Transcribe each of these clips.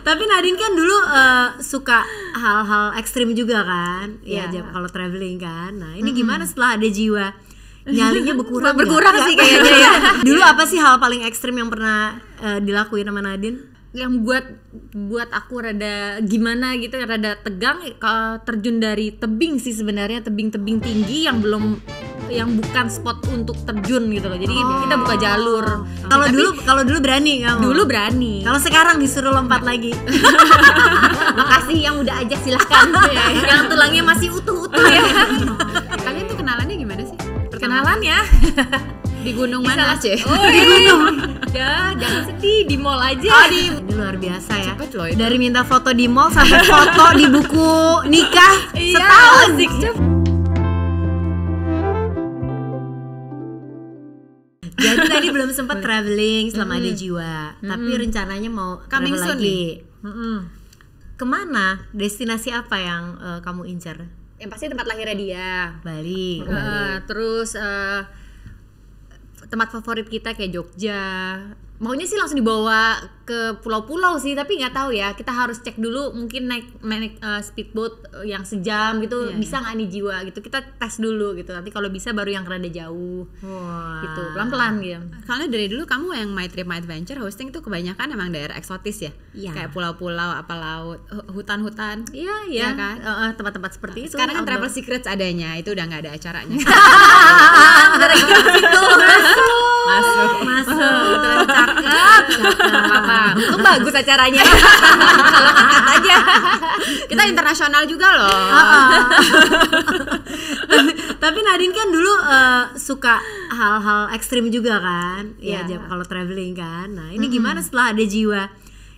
Tapi Nadine kan dulu uh, suka hal-hal ekstrim juga kan, ya, yeah. kalau traveling kan. Nah ini mm -hmm. gimana setelah ada jiwa nyalinya berkurang? berkurang gak? Ya? sih kayaknya ya. dulu apa sih hal paling ekstrim yang pernah uh, dilakuin sama Nadine? yang buat buat aku rada gimana gitu rada tegang eh, terjun dari tebing sih sebenarnya tebing-tebing tinggi yang belum yang bukan spot untuk terjun gitu loh jadi oh. kita buka jalur oh. kalau dulu kalau dulu berani kamu ya. dulu berani kalau sekarang disuruh lompat lagi makasih yang udah ajak silahkan iya, iya. yang tulangnya masih utuh-utuh ya kalian tuh kenalannya gimana sih kenalan ya di gunung mana sih oh, iya, di gunung keluarga jangan sedih di mall aja oh, di... ini luar biasa ya cepet loh itu. dari minta foto di mall sampai foto di buku nikah iya, setahun iya, cepet. Jadi tadi belum sempat traveling selama mm -hmm. ada jiwa, mm -hmm. tapi rencananya mau Coming travel soon lagi. Mm -hmm. Kemana? Destinasi apa yang uh, kamu incer? Yang pasti tempat lahirnya dia. Bali. Uh, Terus uh, tempat favorit kita kayak Jogja maunya sih langsung dibawa ke pulau-pulau sih tapi nggak tahu ya kita harus cek dulu mungkin naik naik uh, speedboat eh, yang sejam gitu yeah, iya. bisa nggak yeah. nih jiwa gitu kita tes dulu gitu nanti kalau bisa baru yang rada jauh wow. gitu pelan-pelan gitu soalnya dari dulu kamu yang my trip my adventure hosting tuh kebanyakan emang daerah eksotis ya yeah. kayak pulau-pulau apa laut hutan-hutan iya -hutan, yeah, yeah. ya kan tempat tempat-tempat seperti nah, itu sekarang kan travel secrets adanya itu udah nggak ada acaranya masuk masuk masuk, cakep apa untung bagus acaranya kalau angkat aja kita iya. internasional juga loh tapi, tapi Nadine kan dulu uh, suka hal-hal ekstrim juga kan ya iya. masuk, kalau traveling kan nah ini masuk, masuk, gimana setelah ada jiwa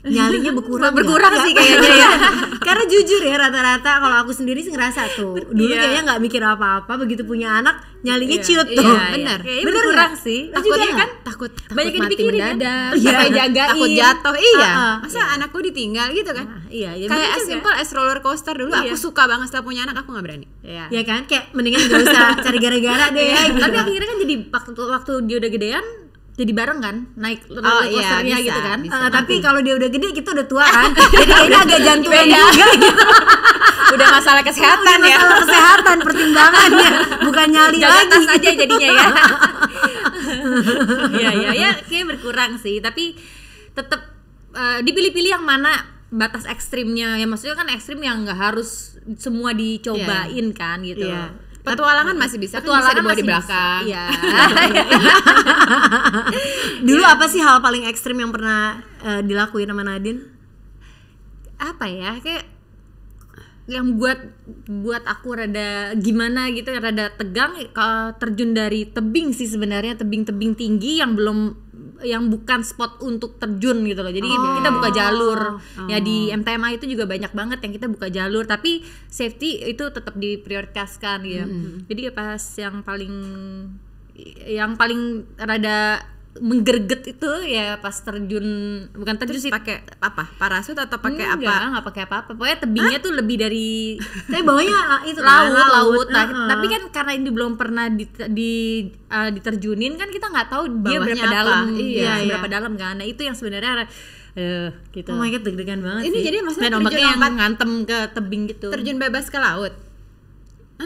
nyalinya berkurang ya? berkurang sih iya, kayaknya iya. ya karena jujur ya rata-rata kalau aku sendiri sih ngerasa tuh dulu yeah. kayaknya nggak mikir apa-apa begitu punya anak nyalinya yeah. ciut iya, tuh yeah, bener yeah. bener kurang sih takutnya kan takut, takut banyak yang dipikirin ada kan? jagain takut jatuh iya uh -uh. masa yeah. anakku ditinggal gitu kan uh, iya, iya kayak as simple as roller coaster dulu yeah. aku suka banget setelah punya anak aku nggak berani iya kan kayak mendingan gak usah cari gara-gara deh gitu. tapi akhirnya kan jadi waktu waktu dia udah gedean jadi bareng kan naik oh, roller oh, coasternya iya, gitu kan bisa. Uh, tapi kalau dia udah gede kita udah tua kan iya, jadi ini agak iya, jantungan juga gitu udah masalah kesehatan ya masalah kesehatan pertimbangan ya bukan nyali Jangan lagi tas aja jadinya ya ya ya ya kayak berkurang sih tapi tetap uh, eh, dipilih-pilih yang mana batas ekstrimnya ya maksudnya kan ekstrim yang nggak harus semua dicobain yeah. kan gitu yeah petualangan masih bisa petualangan kan bisa di belakang iya dulu apa sih hal paling ekstrim yang pernah uh, dilakuin sama Nadine apa ya kayak yang buat buat aku rada gimana gitu rada tegang eh, terjun dari tebing sih sebenarnya tebing-tebing tinggi yang belum yang bukan spot untuk terjun gitu loh jadi oh. kita buka jalur oh. ya di MTMA itu juga banyak banget yang kita buka jalur tapi safety itu tetap diprioritaskan ya -hmm. jadi ya pas yang paling yang paling rada menggerget itu ya pas terjun bukan terjun sih pakai apa parasut atau pakai apa enggak nggak pakai apa-apa pokoknya tebingnya Hah? tuh lebih dari tapi bawahnya ah, itu laut laut, laut. Nah, uh tapi kan karena ini belum pernah di, di uh, diterjunin kan kita nggak tahu dia iya, berapa apa? dalam iya, iya berapa iya. dalam kan nah itu yang sebenarnya Uh, gitu. Oh my god deg-degan banget Ini sih. jadi maksudnya Dan terjun yang ngantem ke tebing gitu Terjun bebas ke laut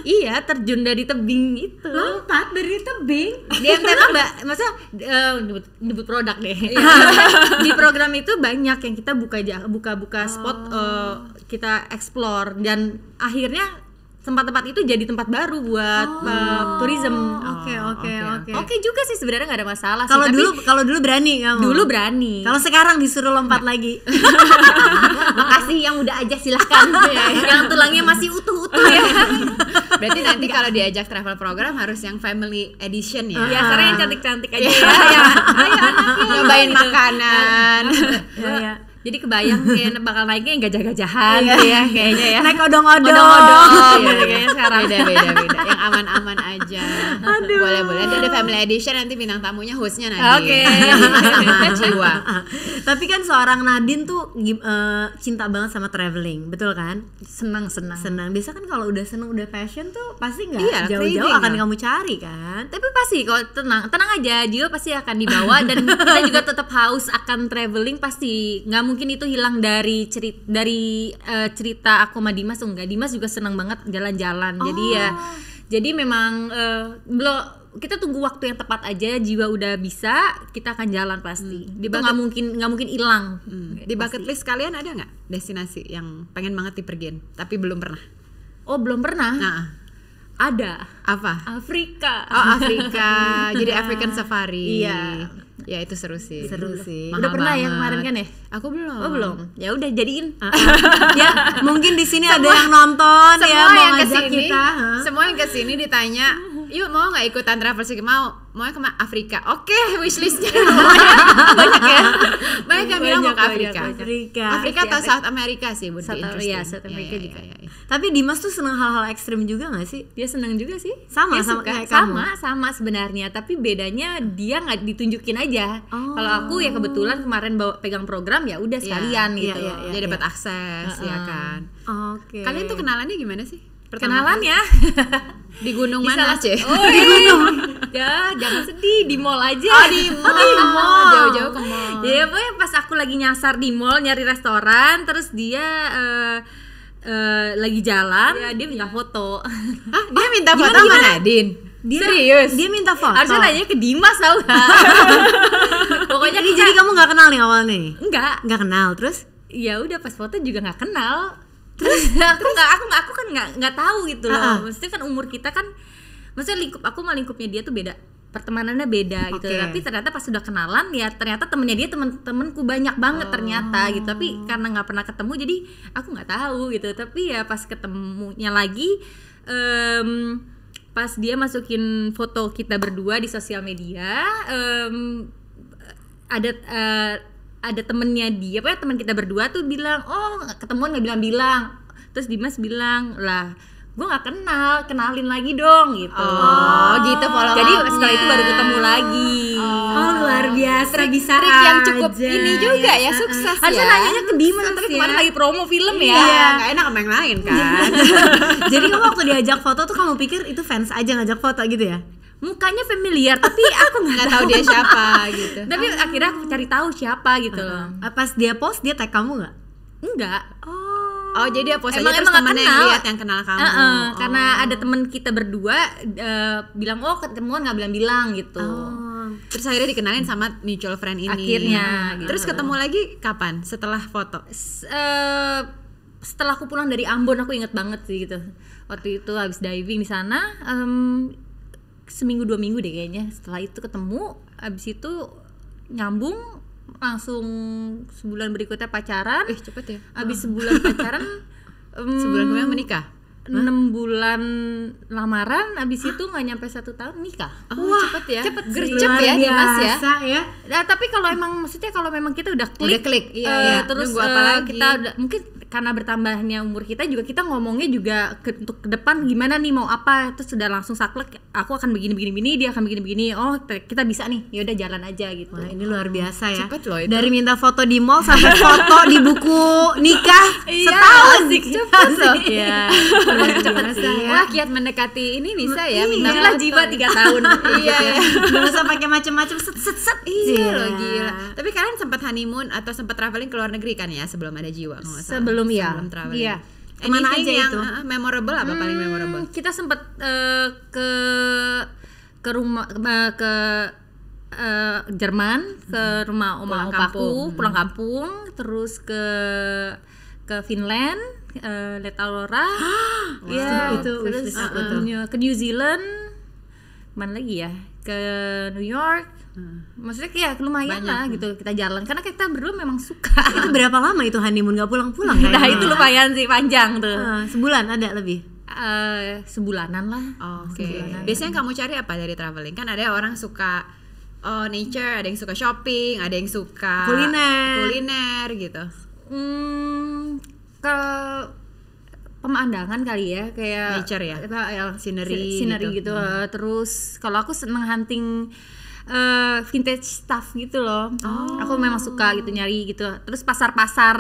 Iya, terjun dari tebing itu. Lompat dari tebing. Di MTK Mbak, masa uh, eh, nyebut, nyebut produk deh. Iya. di program itu banyak yang kita buka buka-buka oh. spot uh, eh, kita explore dan akhirnya tempat-tempat itu jadi tempat baru buat oh. uh, tourism. Oh, oke oke oke. Oke juga sih sebenarnya nggak ada masalah. Kalau dulu kalau dulu berani kamu. Dulu berani. Kalau sekarang disuruh lompat nah. lagi. Makasih yang udah aja silahkan. yang tulangnya masih utuh-utuh ya. Berarti nanti kalau diajak travel program harus yang family edition ya. Iya, sekarang yang cantik-cantik aja ya. Ayo iya, anaknya nyobain gitu. makanan. Iya, oh, iya jadi kebayang kayak bakal naiknya yang gajah-gajahan iya. Gitu ya kayaknya ya naik odong-odong odong-odong ya, kayaknya sekarang beda beda beda yang aman-aman aja Aduh. boleh boleh ada family edition nanti bintang tamunya hostnya Nadine oke okay. jiwa tapi kan seorang Nadine tuh uh, cinta banget sama traveling betul kan senang senang senang biasa kan kalau udah senang udah passion tuh pasti nggak iya, jauh-jauh akan kamu cari kan tapi pasti kalau tenang tenang aja Jiwa pasti akan dibawa dan kita juga tetap haus akan traveling pasti nggak mungkin mungkin itu hilang dari cerita dari uh, cerita aku sama Dimas enggak. Dimas juga senang banget jalan-jalan. Ya, oh. Jadi ya jadi memang uh, eh, belum kita tunggu waktu yang tepat aja jiwa udah bisa kita akan jalan pasti hmm. di nggak mungkin nggak mungkin hilang hmm. di bucket pasti. list kalian ada nggak destinasi yang pengen banget dipergiin tapi belum pernah oh belum pernah nah. ada apa Afrika oh Afrika jadi African Safari iya ya itu seru sih seru sih udah pernah ya banget. ya kemarin kan ya aku belum oh belum ya udah jadiin ah. ya mungkin di sini ada yang nonton ya, semua ya mau yang kesini, kita semua yang kesini ditanya yuk mau nggak ikutan travel sih mau mau ke Afrika oke okay, wishlistnya banyak ya banyak yang bilang mau ke Afrika Afrika Afrika atau South America sih would South, America, ya, South America yeah, juga ya, yeah. Iya. tapi Dimas tuh seneng hal-hal ekstrim juga gak sih dia seneng juga sih sama dia sama kayak sama kamu. sama sebenarnya tapi bedanya dia nggak ditunjukin aja oh. kalau aku ya kebetulan kemarin bawa pegang program ya udah iya. sekalian yeah, gitu ya, yeah, yeah, jadi yeah. dapat iya. akses uh -uh. ya kan oke okay. kalian tuh kenalannya gimana sih kenalan ya di gunung di mana sih oh di iya. gunung ya jangan sedih di mall aja oh di mall di jauh-jauh ke mall ya pokoknya pas aku lagi nyasar di mall nyari restoran terus dia uh, Uh, lagi jalan ya, dia minta foto ah dia minta foto gimana, sama Nadine dia, serius dia minta foto harusnya nanya ke Dimas tau gak pokoknya jadi, jadi kamu nggak kenal nih awalnya nih nggak nggak kenal terus ya udah pas foto juga nggak kenal terus, terus aku nggak aku aku kan nggak nggak tahu gitu loh uh-uh. maksudnya kan umur kita kan maksudnya lingkup aku sama lingkupnya dia tuh beda pertemanannya beda okay. gitu tapi ternyata pas sudah kenalan ya ternyata temennya dia temen-temenku banyak banget oh. ternyata gitu tapi karena nggak pernah ketemu jadi aku nggak tahu gitu tapi ya pas ketemunya lagi um, pas dia masukin foto kita berdua di sosial media um, ada uh, ada temennya dia apa ya teman kita berdua tuh bilang oh ketemuan nggak bilang-bilang terus Dimas bilang lah gue gak kenal kenalin lagi dong gitu oh gitu follow jadi setelah itu baru ketemu lagi oh, oh luar biasa trik, bisa trik yang cukup ini juga ya sukses harusnya nanya nanyanya ke Dimas tapi kemarin ya. lagi promo film ya iya. Gak enak sama yang lain kan jadi kamu waktu diajak foto tuh kamu pikir itu fans aja ngajak foto gitu ya mukanya familiar tapi aku nggak tahu dia siapa gitu tapi oh. akhirnya aku cari tahu siapa gitu uh -huh. loh ah. Ah, pas dia post dia tag kamu nggak enggak oh Oh jadi dia post emang, aja terus temennya yang lihat yang kenal kamu. Uh -uh, oh. Karena ada temen kita berdua uh, bilang oh ketemuan nggak bilang-bilang gitu. Oh. Terus akhirnya dikenalin sama mutual friend ini. Akhirnya. Gitu. Terus ketemu lagi kapan? Setelah foto? S uh, setelah aku pulang dari Ambon aku inget banget sih gitu. Waktu itu habis diving di sana. Um, seminggu dua minggu deh kayaknya setelah itu ketemu abis itu nyambung langsung sebulan berikutnya pacaran eh cepet ya abis sebulan pacaran um, sebulan kemudian menikah enam bulan lamaran abis itu nggak nyampe satu tahun nikah oh, wah cepet ya cepet gercep ya Dimas ya, ya. Nah, tapi kalau emang maksudnya kalau memang kita udah klik udah klik iya, uh, iya. terus apa uh, kita udah mungkin karena bertambahnya umur kita juga kita ngomongnya juga ke, untuk ke depan gimana nih mau apa terus sudah langsung saklek aku akan begini begini begini dia akan begini begini oh kita bisa nih ya udah jalan aja gitu Wah, ini luar biasa ya cepet loh itu. dari minta foto di mall sampai foto di buku nikah iya, setahun iya, cepet loh ya, cepet sih ya. Wah, kiat mendekati ini bisa ya iya. minta foto. jiwa tiga tahun iya gitu ya iya. nggak usah pakai macam-macam set set set iya loh gila tapi kalian sempat honeymoon atau sempat traveling ke luar negeri kan ya sebelum ada jiwa sebelum ya sebelum traveling ya. Kemana aja yang itu? Uh, eh, memorable apa hmm, paling memorable? Kita sempat uh, eh, ke ke rumah uh, ke uh, Jerman ke hmm. rumah oma pulang kampung, kampung. Hmm. pulang kampung, terus ke ke Finland, uh, Aurora, wow. Ya, itu terus uh, uh, ke New Zealand. Mana lagi ya? Ke New York, Hmm. maksudnya kayak lumayan Banyak. lah hmm. gitu kita jalan karena kita berdua memang suka itu berapa lama itu honeymoon nggak pulang-pulang ya? nah itu nah. lumayan sih panjang tuh uh, sebulan ada lebih Uh, sebulanan lah. Oke. Okay. Biasanya kamu cari apa dari traveling? Kan ada orang suka oh nature, ada yang suka shopping, ada yang suka kuliner, kuliner gitu. Hmm, ke pemandangan kali ya, kayak nature ya, apa, ya scenery, scenery gitu. gitu. Hmm. Terus kalau aku seneng hunting uh, vintage stuff gitu loh. Oh. Aku memang suka gitu nyari gitu. Terus pasar-pasar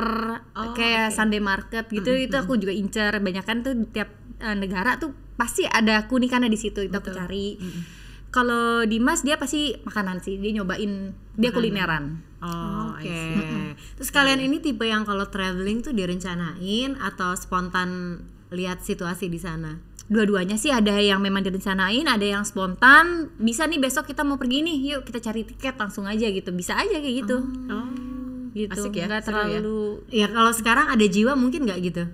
oh, kayak okay. Sunday market gitu mm -hmm. itu aku juga incer. Banyak kan tuh tiap uh, negara tuh pasti ada kunikannya di situ. Itu aku cari. Mm -hmm. Kalau Dimas dia pasti makanan sih. Dia nyobain dia kulineran. Oh, oke. Okay. Terus kalian iya. ini tipe yang kalau traveling tuh direncanain atau spontan lihat situasi di sana? dua-duanya sih ada yang memang direncanain, ada yang spontan. Bisa nih besok kita mau pergi nih, yuk kita cari tiket langsung aja gitu. Bisa aja kayak gitu. Oh. oh. Gitu. Asik ya. Gak ya. terlalu ya. ya kalau sekarang ada jiwa mungkin nggak gitu?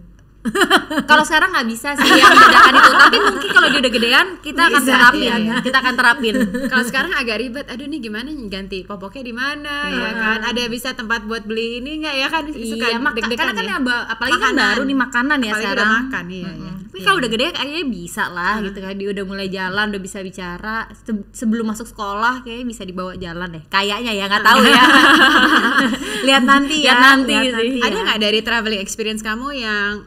kalau sekarang nggak bisa sih ya bedakan itu tapi mungkin kalau dia udah gedean kita bisa, akan terapin iya, iya. kita akan terapin kalau sekarang agak ribet aduh nih gimana nih? ganti popoknya di mana ya. ya kan ada bisa tempat buat beli ini nggak ya kan suka iya, deg karena kan ya, ya apalagi kan makanan. kan baru nih makanan ya apalagi sekarang udah makan iya, iya. tapi kalau iya. udah gede kayaknya bisa lah gitu kan dia udah mulai jalan udah bisa bicara Se sebelum masuk sekolah kayaknya bisa dibawa jalan deh kayaknya ya nggak tahu ya lihat nanti ya lihat nanti, lihat ya, nanti, lihat nanti ada ya. nggak dari traveling experience kamu yang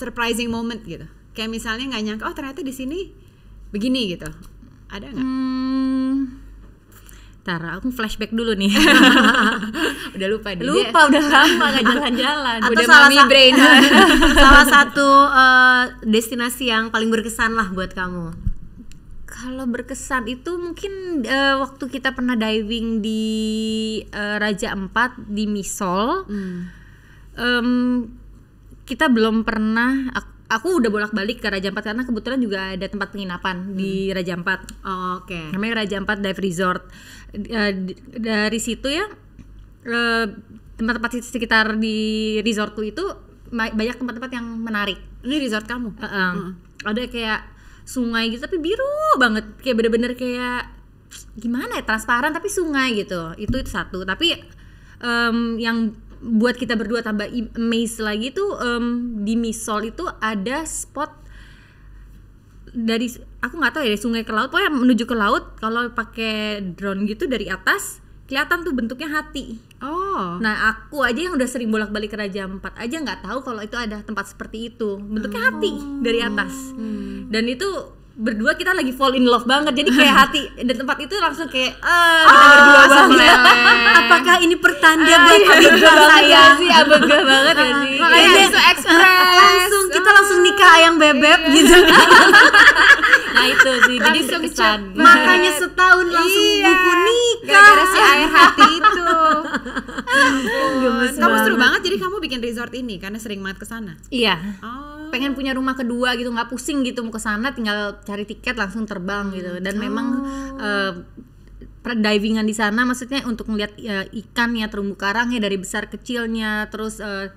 surprising moment gitu? Kayak misalnya nggak nyangka, oh ternyata di sini begini gitu. Ada nggak? Hmm, Tara, aku flashback dulu nih. udah lupa dia. Lupa udah lama gak jalan-jalan. Atau udah salah mami brain. salah satu uh, destinasi yang paling berkesan lah buat kamu. Kalau berkesan itu mungkin uh, waktu kita pernah diving di uh, Raja Empat di Misol. Hmm. Um, kita belum pernah aku, udah bolak-balik ke Raja Ampat karena kebetulan juga ada tempat penginapan hmm. di Raja Ampat. Oh, Oke. Okay. Namanya Raja Ampat Dive Resort. Eh, dari situ ya eh, tempat-tempat sekitar di resortku itu banyak tempat-tempat yang menarik. Ini resort kamu? Uh -uh. Hmm. Ada kayak sungai gitu tapi biru banget kayak bener-bener kayak gimana ya transparan tapi sungai gitu. Itu itu satu. Tapi um, yang buat kita berdua tambah amazed lagi tuh um, di Misol itu ada spot dari aku nggak tahu ya dari sungai ke laut pokoknya menuju ke laut kalau pakai drone gitu dari atas kelihatan tuh bentuknya hati oh nah aku aja yang udah sering bolak balik ke Raja Empat aja nggak tahu kalau itu ada tempat seperti itu bentuknya oh. hati dari atas hmm. dan itu berdua kita lagi fall in love banget jadi kayak hati dan tempat itu langsung kayak eh, ah, kita ah, banget apakah ini pertanda ah, buat iya. abega saya sih gak banget ah, ya sih makanya iya, iya. langsung kita langsung nikah ayang bebek gitu nah itu sih jadi kesan makanya setahun langsung iya, buku nikah gara-gara si air hati itu kamu seru banget jadi kamu bikin resort ini karena sering banget kesana iya oh pengen punya rumah kedua gitu nggak pusing gitu mau ke sana tinggal cari tiket langsung terbang gitu dan oh. memang uh, divingan di sana maksudnya untuk melihat uh, eh, ikannya terumbu karangnya dari besar kecilnya terus uh,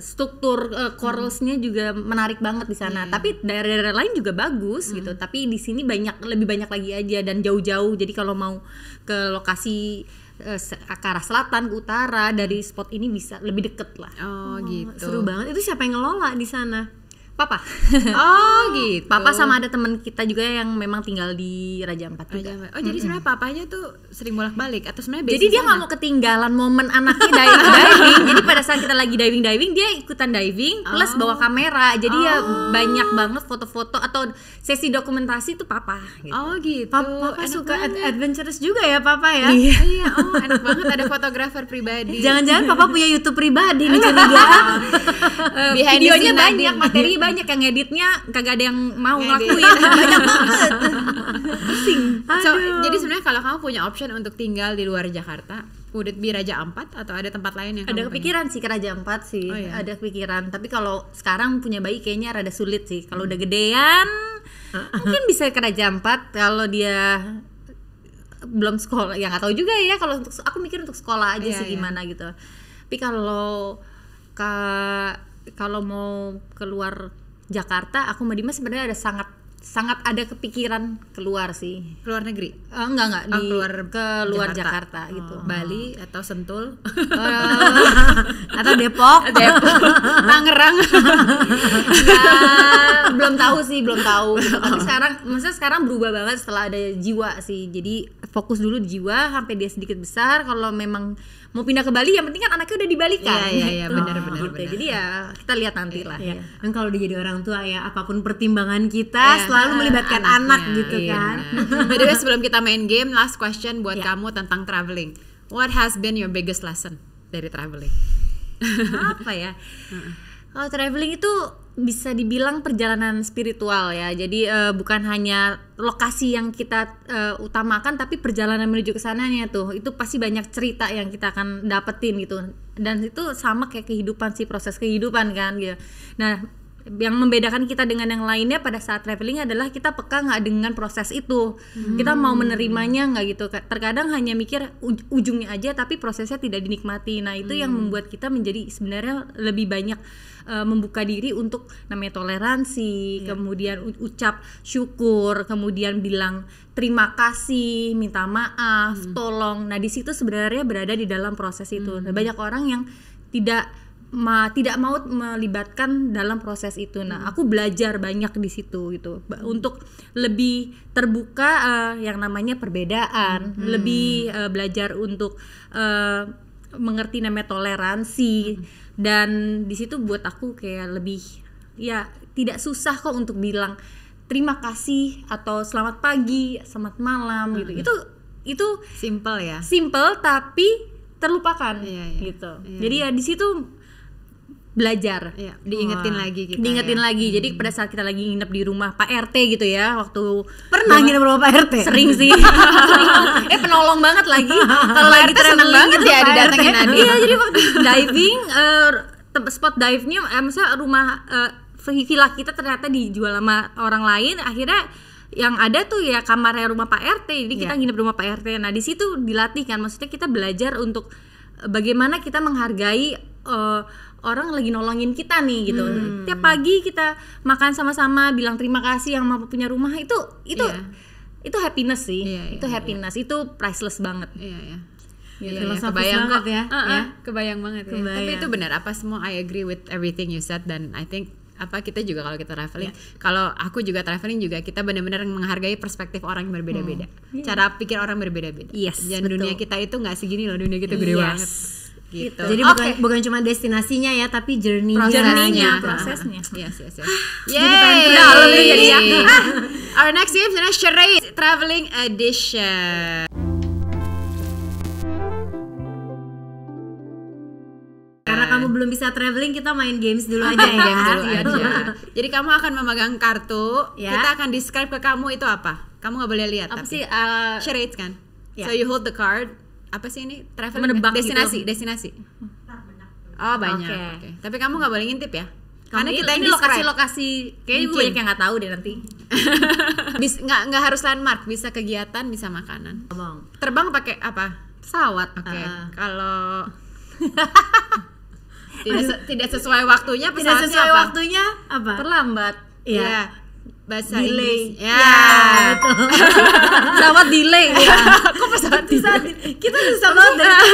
struktur uh, coralsnya hmm. juga menarik banget di sana hmm. tapi daerah-daerah lain juga bagus hmm. gitu tapi di sini banyak lebih banyak lagi aja dan jauh-jauh jadi kalau mau ke lokasi uh, ke arah selatan ke utara dari spot ini bisa lebih deket lah oh, oh gitu seru banget itu siapa yang ngelola di sana Papa. Oh, oh gitu. Papa sama ada teman kita juga yang memang tinggal di Raja juga. Raja juga. Oh jadi mm -hmm. sebenarnya papanya tuh sering bolak balik atau sebenarnya Jadi dia nggak mau ketinggalan momen anaknya diving diving. jadi pada saat kita lagi diving diving dia ikutan diving oh. plus bawa kamera. Jadi ya oh. ya banyak banget foto-foto atau sesi dokumentasi tuh papa. Gitu. Oh gitu. Papa, papa suka ad adventurous juga ya papa ya. Iya. iya. Oh enak banget ada fotografer pribadi. Jangan-jangan papa punya YouTube pribadi nih curiga. Videonya banyak, materi banyak banyak yang editnya kagak ada yang mau Ngedit. ngelakuin banyak banget so, jadi sebenarnya kalau kamu punya option untuk tinggal di luar Jakarta would di Raja Ampat atau ada tempat lain yang ada kepikiran sih ke Raja Ampat sih oh, iya. ada kepikiran tapi kalau sekarang punya bayi kayaknya rada sulit sih kalau hmm. udah gedean ah. mungkin bisa ke Raja Ampat kalau dia belum sekolah ya nggak tahu juga ya kalau untuk aku mikir untuk sekolah aja iya, sih iya. gimana gitu tapi kalau ke kalau mau keluar Jakarta aku sama Dimas sebenarnya ada sangat sangat ada kepikiran keluar sih keluar negeri uh, enggak enggak oh, di keluar ke luar Jakarta, Jakarta oh. gitu Bali atau Sentul uh, atau Depok Depok Tangerang belum tahu sih belum tahu tapi oh. sekarang maksudnya sekarang berubah banget setelah ada jiwa sih jadi fokus dulu di jiwa sampai dia sedikit besar kalau memang mau pindah ke Bali yang penting kan anaknya udah dibalikan iya iya, iya gitu. benar gitu. benar jadi ya kita lihat nanti lah iya. ya kan kalau udah jadi orang tua ya apapun pertimbangan kita iya. selalu melibatkan Anaknya, anak gitu iya. kan jadi iya. sebelum kita main game last question buat iya. kamu tentang traveling what has been your biggest lesson dari traveling apa ya kalau traveling itu bisa dibilang perjalanan spiritual ya. Jadi uh, bukan hanya lokasi yang kita uh, utamakan tapi perjalanan menuju ke sananya tuh. Itu pasti banyak cerita yang kita akan dapetin gitu. Dan itu sama kayak kehidupan sih proses kehidupan kan gitu. Nah, yang membedakan kita dengan yang lainnya pada saat traveling adalah kita peka nggak dengan proses itu hmm. kita mau hmm. menerimanya nggak gitu terkadang hanya mikir ujungnya aja tapi prosesnya tidak dinikmati nah itu hmm. yang membuat kita menjadi sebenarnya lebih banyak uh, membuka diri untuk namanya toleransi yeah. kemudian ucap syukur kemudian bilang terima kasih minta maaf hmm. tolong nah di situ sebenarnya berada di dalam proses itu hmm. nah, banyak orang yang tidak ma tidak mau melibatkan dalam proses itu. Nah, hmm. aku belajar banyak di situ gitu hmm. untuk lebih terbuka uh, yang namanya perbedaan, hmm. lebih uh, belajar untuk uh, mengerti namanya toleransi hmm. dan di situ buat aku kayak lebih ya tidak susah kok untuk bilang terima kasih atau selamat pagi, selamat malam gitu. hmm. gitu. Itu itu simple ya. Simple tapi terlupakan iya, iya. gitu. Iya. Jadi iya. ya di situ belajar ya. diingetin Wah. lagi gitu diingetin ya. lagi hmm. jadi pada saat kita lagi nginep di rumah Pak RT gitu ya waktu pernah nginep rumah Pak RT sering sih sering. eh penolong banget lagi kalau lagi RT banget ya didatengin Adi iya jadi waktu diving uh, spot dive-nya eh, maksudnya rumah uh, villa kita ternyata dijual sama orang lain akhirnya yang ada tuh ya kamarnya rumah Pak RT jadi kita yeah. nginep rumah Pak RT nah di situ dilatih kan maksudnya kita belajar untuk bagaimana kita menghargai uh, orang lagi nolongin kita nih gitu. Hmm. Tiap pagi kita makan sama-sama, bilang terima kasih yang mampu punya rumah itu itu yeah. itu happiness sih. Yeah, yeah, itu iya. happiness yeah. itu priceless banget. Iya yeah, yeah. Gila, gitu ya, kebayang banget kok ya, uh -uh. ya kebayang banget ya. kebayang. tapi itu benar apa semua I agree with everything you said dan I think apa kita juga kalau kita traveling yeah. kalau aku juga traveling juga kita benar-benar menghargai perspektif orang yang berbeda-beda hmm. yeah. cara pikir orang berbeda-beda yes, dan betul. dunia kita itu nggak segini loh dunia kita gede yes. banget gitu. Jadi okay. bukan bukan cuma destinasinya ya, tapi journey-nya. Journey-nya, prosesnya. Iya, iya, iya. Yeay. Ya. Ah, our next game adalah Charade Traveling Edition. Karena kamu kan. belum bisa traveling, kita main games dulu aja ya. games dulu aja. Jadi kamu akan memegang kartu, ya. kita akan describe ke kamu itu apa. Kamu nggak boleh lihat. Apa tapi. sih? Uh, charades kan? Yeah. So you hold the card, apa sih ini travel menebak destinasi gitu. destinasi oh banyak okay. Okay. tapi kamu nggak boleh ngintip ya karena kita ini lokasi-lokasi kayak gue banyak yang nggak tahu deh nanti nggak nggak harus landmark bisa kegiatan bisa makanan terbang terbang pakai apa pesawat oke okay. uh. kalau tidak, tidak sesuai waktunya tidak sesuai apa? waktunya apa terlambat Iya. Ya bahasa delay. Inggris. Ya, ya betul. pesawat delay. Ya. Kok pesawat delay? Kita susah banget dari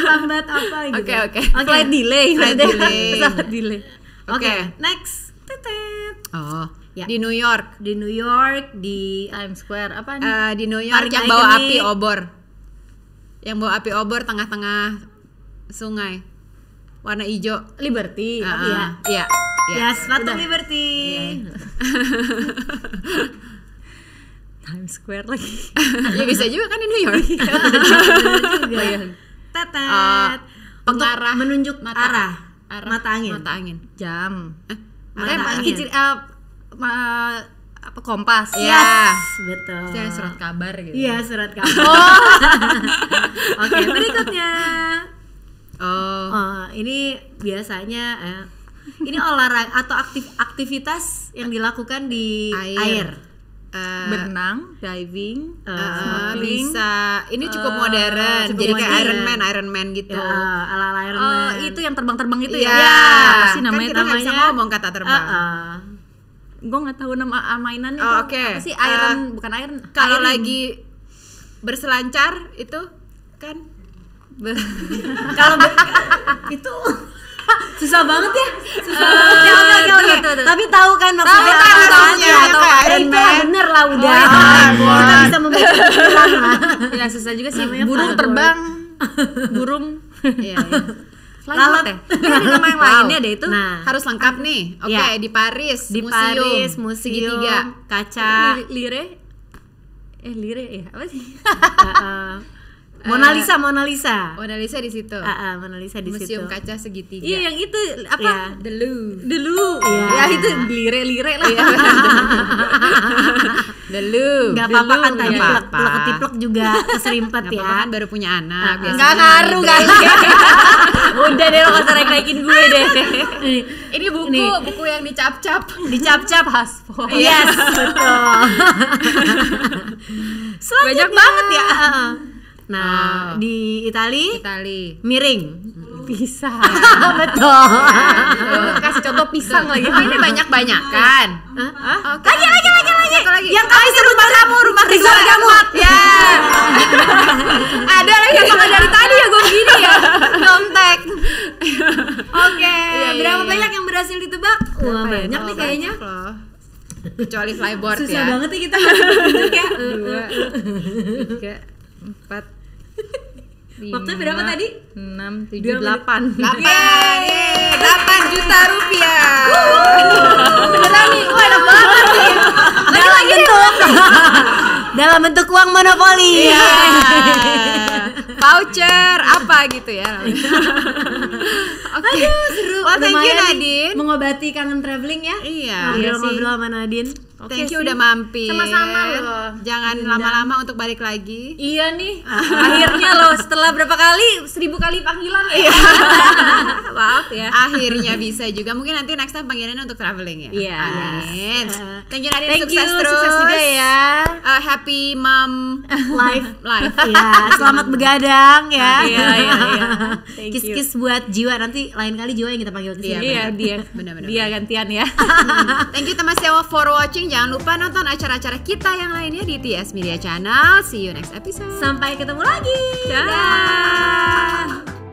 terlambat apa gitu. Oke, okay, oke. Okay. Okay. Flight delay. Flight delay. pesawat delay. Oke, okay. okay. next. Tetet. Oh. Ya. Di New York, di New York, di Times Square, apa nih? Uh, di New York Park yang bawa ini. api obor. Yang bawa api obor tengah-tengah sungai. Warna hijau. Liberty, uh, ya. Iya. Ya, yes, ya, Patung Liberty. Ya, Times Square lagi. ya bisa juga kan di New York. Iya. Oh, iya. Tetet. Uh, pengarah menunjuk mata arah. arah mata angin. Mata angin. Jam. Eh, mata angin. Kicir, uh, eh, ma, apa kompas yes, ya betul Saya surat kabar gitu iya surat kabar oh. oke okay, berikutnya oh. oh ini biasanya eh, ini olahraga atau aktif aktivitas yang dilakukan di air, air. Uh, berenang, diving, uh, snorkeling. bisa ini cukup uh, modern, cukup jadi modern. kayak Iron Man, Iron Man gitu. uh, ala ya, ala Iron oh, Man. uh, itu yang terbang-terbang itu ya? ya. Apa kan sih namanya? Kan kita namanya, ngomong kata terbang. Uh, uh. Gue nggak tahu nama uh, mainannya. Oh, Okay. Apa sih Iron? Uh, bukan Iron. Kalau lagi berselancar itu kan. kalau itu susah banget ya susah eh, banget ya oke oke oke tapi tahu kan maksudnya tahu, apa tahu, ya atau bener lah oh, udah oh, ah, kita bisa membaca pikiran lah ya susah juga sih burung terbang burung iya, iya. Ya. Lalat ya. Ini nama yang lainnya deh itu. Nah, harus lengkap nih. Oke, okay, ya. di Paris, di museum, Paris, museum, segitiga, kaca, lire. Eh, lire ya, apa sih? Mona Lisa, Monalisa Mona Lisa. Mona Lisa di situ. Uh, uh, Mona Lisa di Museum situ. Museum kaca segitiga. Iya, yang itu apa? Yeah. The Louvre. The Louvre. Yeah. Iya. Ya itu lire-lire lah. Yeah. The Louvre. Gak apa-apa kan tadi plek pelek juga keserimpet ya. Kan baru punya anak. Uh, ah, gak ngaruh, gak gitu. Udah deh lo gak usah naikin gue deh. Ini buku, Ini. buku yang dicap-cap. Dicap-cap haspo. Yes, betul. Banyak banget ya. Nah, oh. di Itali, Itali. miring. Hmm. Pisang. Betul. Ya, kasih contoh pisang lagi. Ini banyak-banyak kan? Hah? Okay. Lagi, lagi, lagi, lagi. lagi. Yang kami ah, sebut rumah kamu, rumah Rumah kamu. Ya. Ada lagi yang dari tadi ya gue gini ya. Nyontek. Oke, okay. Iya, iya, berapa iya. banyak yang berhasil ditebak? Wah, ya? banyak nih kayaknya. kecuali flyboard Susah ya. Susah banget nih kita ya. Dua, tiga empat Waktu berapa tadi? enam, tujuh, delapan. Iya, iya, delapan, juta rupiah Beneran nih, wah enak banget nih Lagi lagi tuh dalam bentuk uang monopoli. Iya. Voucher apa gitu ya. Iya. Oke. Okay. Aduh, seru. well, thank you Nadine. Mengobati kangen traveling ya. Iya. Ngobrol-ngobrol iya sama Nadine. Okay thank you sih. udah mampir. Sama-sama loh. Jangan lama-lama untuk balik lagi. Iya nih. Akhirnya loh setelah berapa kali? Seribu kali panggilan ya. Iya ya. Akhirnya bisa juga. Mungkin nanti next time panggilannya untuk traveling ya. Iya. Amin. Uh-huh. Thank you Nadine Thank sukses you. terus. Sukses juga ya. Uh, happy mom life life. ya, selamat begadang ya. Iya, iya, iya. Kis-kis buat Jiwa nanti lain kali Jiwa yang kita panggil ke sini. Iya, iya, dia. Benar-benar. Dia gantian ya. Thank you teman Sewa for watching. Jangan lupa nonton acara-acara kita yang lainnya di TS Media Channel. See you next episode. Sampai ketemu lagi. Dadah. Dadah.